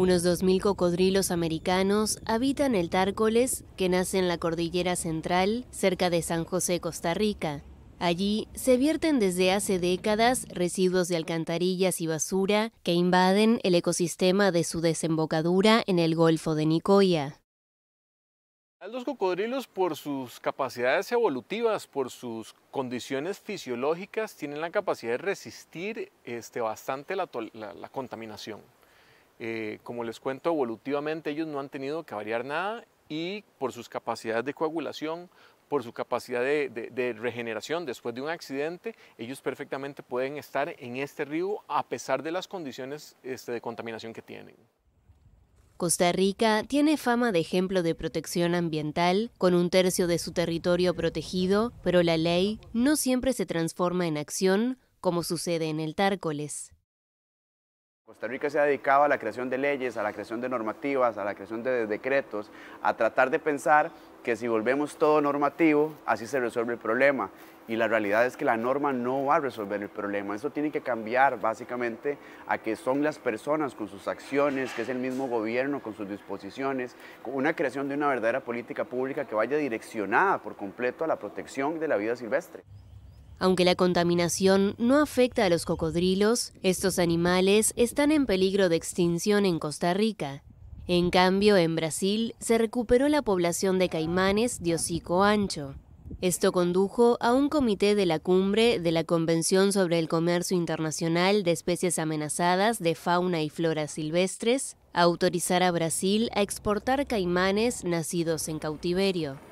Unos 2.000 cocodrilos americanos habitan el Tárcoles, que nace en la cordillera central, cerca de San José, Costa Rica. Allí se vierten desde hace décadas residuos de alcantarillas y basura que invaden el ecosistema de su desembocadura en el Golfo de Nicoya. Los cocodrilos por sus capacidades evolutivas, por sus condiciones fisiológicas, tienen la capacidad de resistir este, bastante la contaminación. Eh, como les cuento, evolutivamente ellos no han tenido que variar nada y por sus capacidades de coagulación, por su capacidad de, regeneración después de un accidente, ellos perfectamente pueden estar en este río a pesar de las condiciones este, de contaminación que tienen. Costa Rica tiene fama de ejemplo de protección ambiental, con un tercio de su territorio protegido, pero la ley no siempre se transforma en acción, como sucede en el Tárcoles. Costa Rica se ha dedicado a la creación de leyes, a la creación de normativas, a la creación de decretos, a tratar de pensar que si volvemos todo normativo, así se resuelve el problema. Y la realidad es que la norma no va a resolver el problema. Eso tiene que cambiar básicamente a que son las personas con sus acciones, que es el mismo gobierno con sus disposiciones, una creación de una verdadera política pública que vaya direccionada por completo a la protección de la vida silvestre. Aunque la contaminación no afecta a los cocodrilos, estos animales están en peligro de extinción en Costa Rica. En cambio, en Brasil se recuperó la población de caimanes de hocico ancho. Esto condujo a un comité de la cumbre de la Convención sobre el Comercio Internacional de Especies Amenazadas de Fauna y Flora Silvestres a autorizar a Brasil a exportar caimanes nacidos en cautiverio.